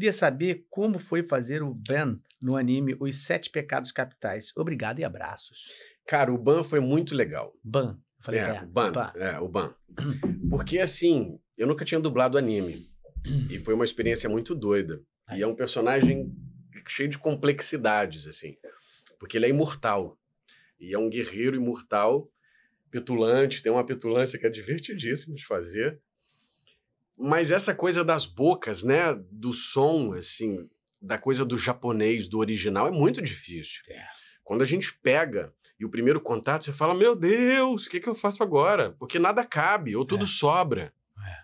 Queria saber como foi fazer o Ben no anime Os Sete Pecados Capitais. Obrigado e abraços. Cara, o Ban foi muito legal. Ban. falei, é, é, o Ban. É, o Ban. Porque, assim, eu nunca tinha dublado anime. e foi uma experiência muito doida. E é um personagem cheio de complexidades, assim. Porque ele é imortal. E é um guerreiro imortal, petulante, tem uma petulância que é divertidíssima de fazer. Mas essa coisa das bocas, né? Do som, assim, da coisa do japonês, do original, é muito difícil. É. Quando a gente pega e o primeiro contato, você fala: Meu Deus, o que, que eu faço agora? Porque nada cabe, ou tudo é. sobra. É.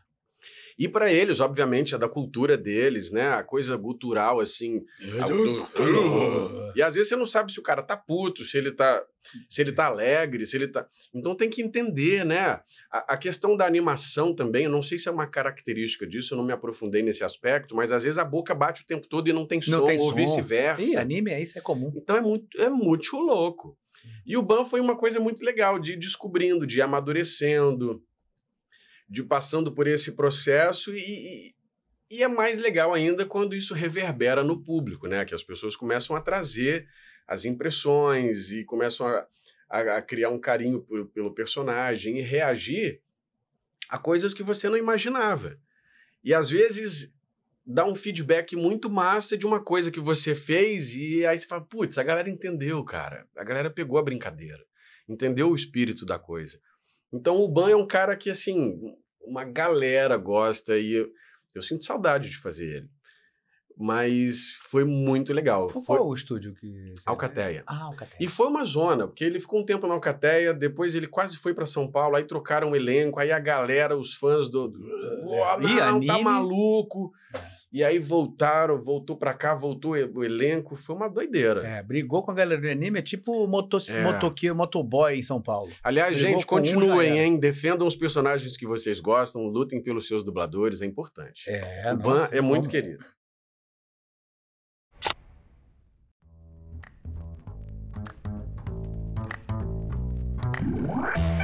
E para eles, obviamente, é da cultura deles, né? A coisa gutural, assim. É e às vezes você não sabe se o cara tá puto, se ele tá se ele está alegre, se ele está. Então tem que entender, né? A, a, questão da animação também, eu não sei se é uma característica disso, eu não me aprofundei nesse aspecto, mas às vezes a boca bate o tempo todo e não tem não som, tem ou vice-versa. Sim, anime é isso, é comum. Então é muito, é muito louco. E o Ban foi uma coisa muito legal de ir descobrindo, de ir amadurecendo, de ir passando por esse processo e, e é mais legal ainda quando isso reverbera no público, né? Que as pessoas começam a trazer as impressões e começam a, a, a criar um carinho por, pelo personagem e reagir a coisas que você não imaginava. E às vezes dá um feedback muito massa de uma coisa que você fez e aí você fala, putz, a galera entendeu, cara. A galera pegou a brincadeira, entendeu o espírito da coisa. Então o Ban é um cara que, assim, uma galera gosta e eu sinto saudade de fazer ele. Mas foi muito legal. Foi, foi... qual o estúdio que. Alcateia. Ah, Alcateia. E foi uma zona, porque ele ficou um tempo na Alcateia, depois ele quase foi para São Paulo, aí trocaram o elenco, aí a galera, os fãs do. do... Oh, é. não, tá maluco. É. E aí voltaram, voltou para cá, voltou o elenco, foi uma doideira. É, brigou com a galera do anime, é tipo moto, é. motoqueiro, motoboy em São Paulo. Aliás, brigou gente, continuem, um hein? Defendam os personagens que vocês gostam, lutem pelos seus dubladores, é importante. É, o nossa, Ban é muito querido. What?